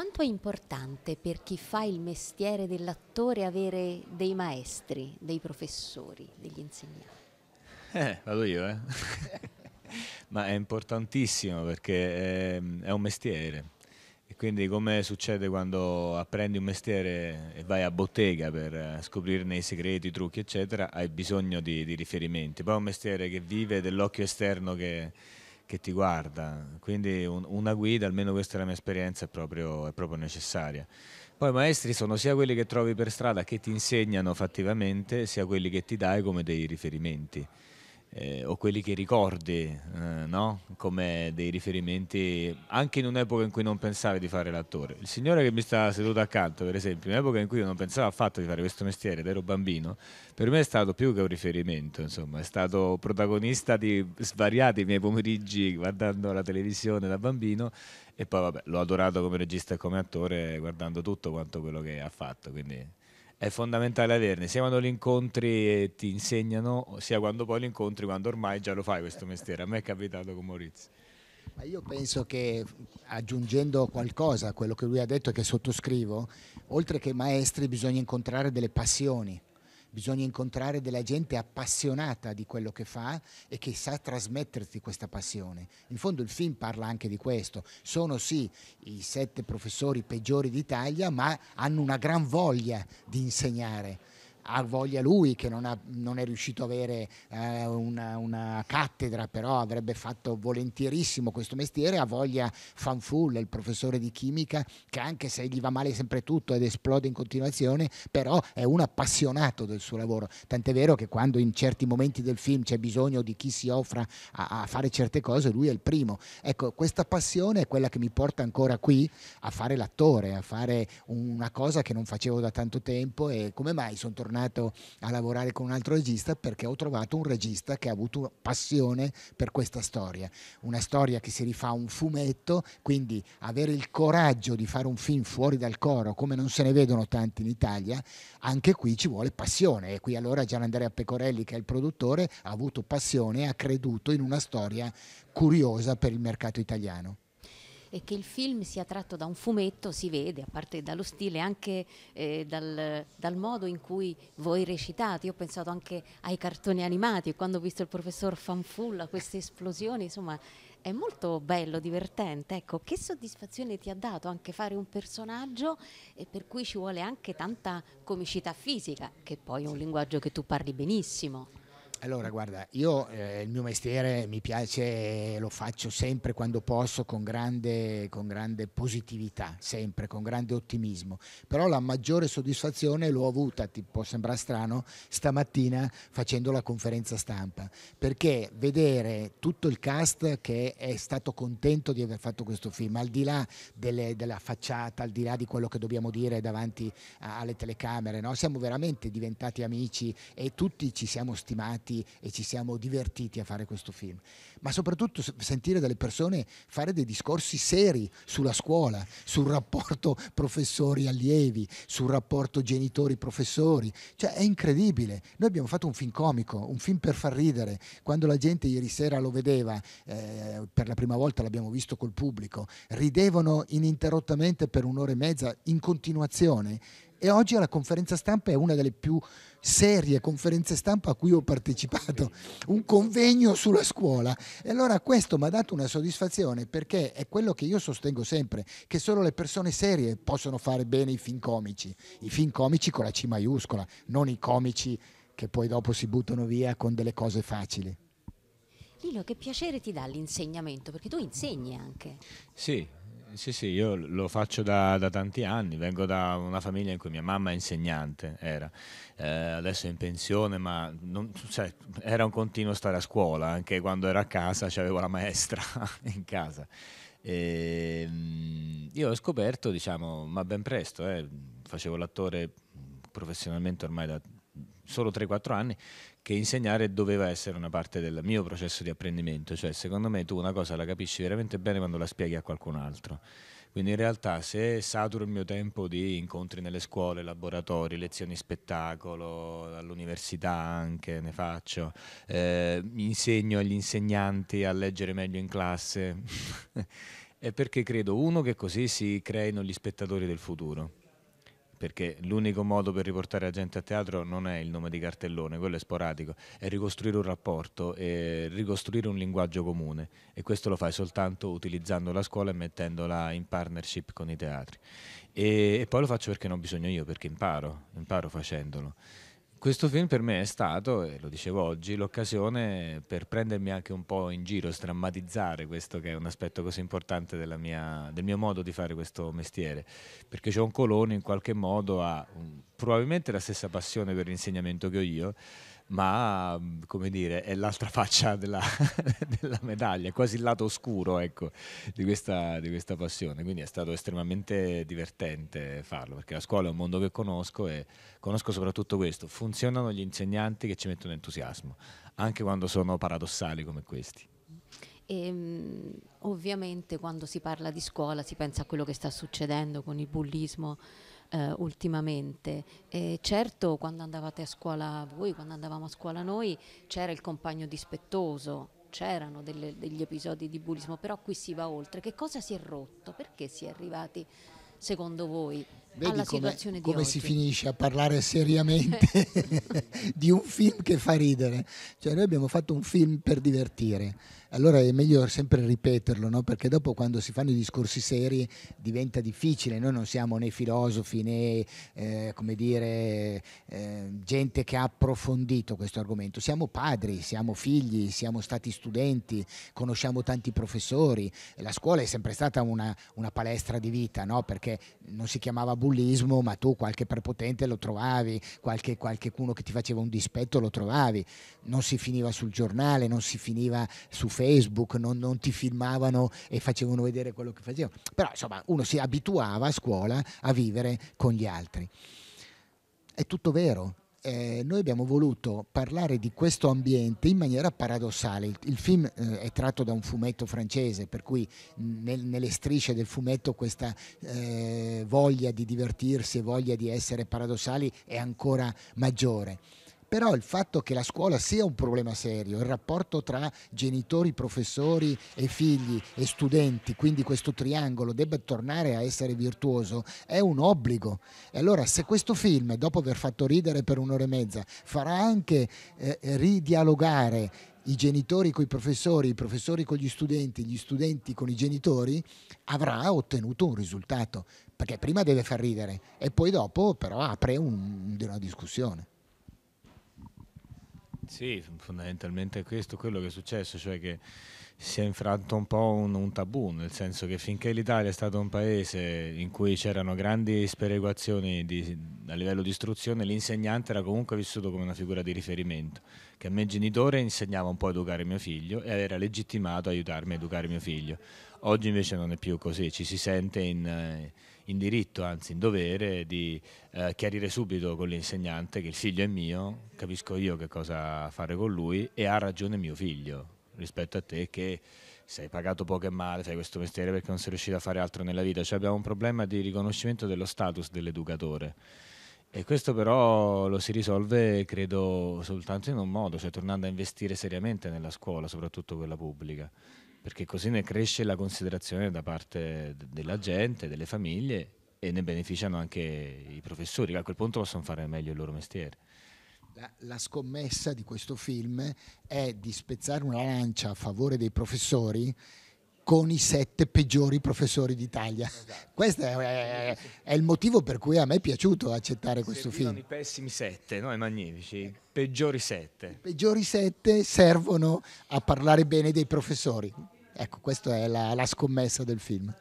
Quanto è importante per chi fa il mestiere dell'attore avere dei maestri, dei professori, degli insegnanti? Eh, vado io, eh. Ma è importantissimo perché è, ehm, è un mestiere. E quindi come succede quando apprendi un mestiere e vai a bottega per eh, scoprirne i segreti, i trucchi, eccetera, hai bisogno di, di riferimenti. Poi è un mestiere che vive dell'occhio esterno che, che ti guarda, quindi un, una guida, almeno questa è la mia esperienza, è proprio, è proprio necessaria. Poi i maestri sono sia quelli che trovi per strada che ti insegnano fattivamente, sia quelli che ti dai come dei riferimenti eh, o quelli che ricordi, eh, no? come dei riferimenti anche in un'epoca in cui non pensavi di fare l'attore. Il signore che mi sta seduto accanto, per esempio, in un'epoca in cui io non pensavo affatto di fare questo mestiere ed ero bambino, per me è stato più che un riferimento, insomma, è stato protagonista di svariati miei pomeriggi guardando la televisione da bambino e poi vabbè, l'ho adorato come regista e come attore guardando tutto quanto quello che ha fatto, quindi è fondamentale averne sia quando li incontri e ti insegnano, sia quando poi li incontri quando ormai già lo fai questo mestiere. A me è capitato con Maurizio. Ma io penso che aggiungendo qualcosa a quello che lui ha detto e che sottoscrivo, oltre che maestri bisogna incontrare delle passioni bisogna incontrare della gente appassionata di quello che fa e che sa trasmetterti questa passione. In fondo il film parla anche di questo. Sono sì i sette professori peggiori d'Italia, ma hanno una gran voglia di insegnare ha voglia lui che non, ha, non è riuscito ad avere eh, una, una, cattedra, però avrebbe fatto volentierissimo questo mestiere, ha voglia Fanfulla, il professore di chimica, che anche se gli va male sempre tutto ed esplode in continuazione, però è un appassionato del suo lavoro. Tant'è vero che quando in certi momenti del film c'è bisogno di chi si offra a, a fare certe cose, lui è il primo. Ecco, questa passione è quella che mi porta ancora qui a fare l'attore, a fare una cosa che non facevo da tanto tempo e come mai sono tornato tornato a lavorare con un altro regista perché ho trovato un regista che ha avuto passione per questa storia, una storia che si rifà a un fumetto, quindi avere il coraggio di fare un film fuori dal coro, come non se ne vedono tanti in Italia, anche qui ci vuole passione e qui allora Gian Andrea Pecorelli, che è il produttore, ha avuto passione e ha creduto in una storia curiosa per il mercato italiano e che il film sia tratto da un fumetto si vede, a parte dallo stile, anche eh, dal, dal, modo in cui voi recitate. Io ho pensato anche ai cartoni animati, quando ho visto il professor Fanfulla, queste esplosioni, insomma è molto bello, divertente. Ecco, che soddisfazione ti ha dato anche fare un personaggio per cui ci vuole anche tanta comicità fisica, che poi è un linguaggio che tu parli benissimo. Allora, guarda, io eh, il mio mestiere mi piace, lo faccio sempre quando posso con grande, con grande positività, sempre con grande ottimismo, però la maggiore soddisfazione l'ho avuta, ti può sembrare strano, stamattina facendo la conferenza stampa, perché vedere tutto il cast che è stato contento di aver fatto questo film, al di là delle, della facciata, al di là di quello che dobbiamo dire davanti a, alle telecamere, no? siamo veramente diventati amici e tutti ci siamo stimati ritrovati e ci siamo divertiti a fare questo film, ma soprattutto sentire dalle persone fare dei discorsi seri sulla scuola, sul rapporto professori-allievi, sul rapporto genitori-professori, cioè è incredibile. Noi abbiamo fatto un film comico, un film per far ridere, quando la gente ieri sera lo vedeva, eh, per la prima volta l'abbiamo visto col pubblico, ridevano ininterrottamente per un'ora e mezza in continuazione e oggi alla conferenza stampa è una delle più serie conferenze stampa a cui ho partecipato, un convegno sulla scuola. E allora questo mi ha dato una soddisfazione perché è quello che io sostengo sempre, che solo le persone serie possono fare bene i film comici, i film comici con la C maiuscola, non i comici che poi dopo si buttano via con delle cose facili. Lilo, che piacere ti dà l'insegnamento, perché tu insegni anche. Sì, sì, sì, io lo faccio da, da, tanti anni, vengo da una famiglia in cui mia mamma è insegnante, era. Eh, adesso è in pensione, ma non, cioè, era un continuo stare a scuola, anche quando ero a casa avevo la maestra in casa. E, ehm, io ho scoperto, diciamo, ma ben presto, eh, facevo l'attore professionalmente ormai da solo 3-4 anni, che insegnare doveva essere una parte del mio processo di apprendimento, cioè secondo me tu una cosa la capisci veramente bene quando la spieghi a qualcun altro. Quindi in realtà se saturo il mio tempo di incontri nelle scuole, laboratori, lezioni spettacolo, all'università anche ne faccio, eh, insegno agli insegnanti a leggere meglio in classe, è perché credo uno che così si creino gli spettatori del futuro perché l'unico modo per riportare la gente a teatro non è il nome di cartellone, quello è sporadico, è ricostruire un rapporto, è ricostruire un linguaggio comune e questo lo fai soltanto utilizzando la scuola e mettendola in partnership con i teatri. E, e poi lo faccio perché non ho bisogno io, perché imparo, imparo facendolo. Questo film per me è stato, e lo dicevo oggi, l'occasione per prendermi anche un po' in giro, strammatizzare questo che è un aspetto così importante mia, del mio modo di fare questo mestiere, perché John Coloni in qualche modo ha un, probabilmente la stessa passione per l'insegnamento che ho io, ma come dire, è l'altra faccia della, della medaglia, quasi il lato oscuro ecco, di, questa, di, questa, passione. Quindi è stato estremamente divertente farlo, perché la scuola è un mondo che conosco e conosco soprattutto questo. Funzionano gli insegnanti che ci mettono entusiasmo, anche quando sono paradossali come questi. E, ehm, ovviamente quando si parla di scuola si pensa a quello che sta succedendo con il bullismo eh, ultimamente. E certo quando andavate a scuola voi, quando andavamo a scuola noi, c'era il compagno dispettoso, c'erano degli episodi di bullismo, però qui si va oltre. Che cosa si è rotto? Perché si è arrivati, secondo voi, Vedi come, come si finisce a parlare seriamente di un film che fa ridere. Cioè, noi abbiamo fatto un film per divertire. Allora è meglio sempre ripeterlo, no? perché dopo quando si fanno i discorsi seri diventa difficile. Noi non siamo né filosofi né eh, come dire, eh, gente che ha approfondito questo argomento. Siamo padri, siamo figli, siamo stati studenti, conosciamo tanti professori. La scuola è sempre stata una, una palestra di vita, no? perché non si chiamava bullying bullismo, ma tu qualche prepotente lo trovavi, qualche, qualche che ti faceva un dispetto lo trovavi, non si finiva sul giornale, non si finiva su Facebook, non, non ti filmavano e facevano vedere quello che facevano. Però insomma uno si abituava a scuola a vivere con gli altri. È tutto vero, eh, noi abbiamo voluto parlare di questo ambiente in maniera paradossale. Il, il film eh, è tratto da un fumetto francese, per cui nel, nelle strisce del fumetto questa eh, voglia di divertirsi e voglia di essere paradossali è ancora maggiore però il fatto che la scuola sia un problema serio, il rapporto tra genitori, professori e figli e studenti, quindi questo triangolo debba tornare a essere virtuoso, è un obbligo. E allora se questo film, dopo aver fatto ridere per un'ora e mezza, farà anche eh, ridialogare i genitori con i professori, i professori con gli studenti, gli studenti con i genitori, avrà ottenuto un risultato, perché prima deve far ridere e poi dopo però apre un, una discussione. Sì, fondamentalmente è questo quello che è successo, cioè che si è infranto un po' un, un, tabù, nel senso che finché l'Italia è stato un paese in cui c'erano grandi sperequazioni di, a livello di istruzione, l'insegnante era comunque vissuto come una figura di riferimento, che a me genitore insegnava un po' a educare mio figlio e era legittimato a aiutarmi a educare mio figlio. Oggi invece non è più così, ci si sente in... Eh, in diritto, anzi in dovere, di eh, chiarire subito con l'insegnante che il figlio è mio, capisco io che cosa fare con lui e ha ragione mio figlio rispetto a te che sei pagato poco e male, fai questo mestiere perché non sei riuscito a fare altro nella vita, cioè abbiamo un problema di riconoscimento dello status dell'educatore. E questo però lo si risolve, credo, soltanto in un modo, cioè tornando a investire seriamente nella scuola, soprattutto quella pubblica perché così ne cresce la considerazione da parte della gente, delle famiglie e ne beneficiano anche i professori che a quel punto possono fare meglio il loro mestiere. La, scommessa di questo film è di spezzare una lancia a favore dei professori con i sette peggiori professori d'Italia. Esatto. Questo è, è, è, il motivo per cui a me è piaciuto accettare questo Servivano film. Sono i pessimi sette, no? I magnifici, i peggiori sette. I peggiori sette servono a parlare bene dei professori. Ecco, questa è la, la scommessa del film.